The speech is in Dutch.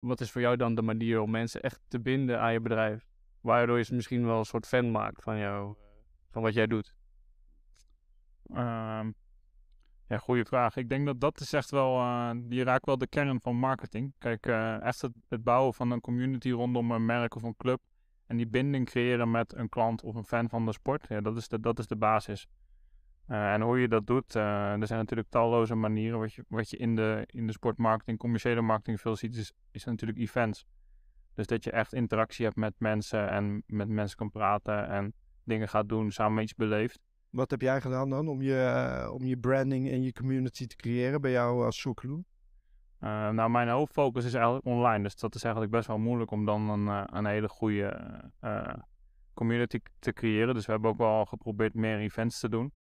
wat is voor jou dan de manier om mensen echt te binden aan je bedrijf? Waardoor je ze misschien wel een soort fan maakt van jou, eh, van wat jij doet. Ehm, ja, goede vraag. Ik denk dat dat is echt wel, eh, die raakt wel de kern van marketing. Kijk, eh, echt het, het, bouwen van een community rondom een merk of een club. En die binding creëren met een klant of een fan van de sport. Ja, dat is de, dat is de basis. Eh, en hoe je dat doet, eh, er zijn natuurlijk talloze manieren. Wat je, wat je in, de, in de sportmarketing, commerciële marketing veel ziet, is, is natuurlijk events. Dus dat je echt interactie hebt met mensen en met mensen kan praten en dingen gaat doen, samen iets beleeft. Wat heb jij gedaan dan om je, eh, om je branding en je community te creëren bij jou als zoekloop? nou, mijn hoofdfocus is eigenlijk online. Dus dat is eigenlijk best wel moeilijk om dan een, een hele goede community te creëren. Dus we hebben ook wel geprobeerd meer events te doen.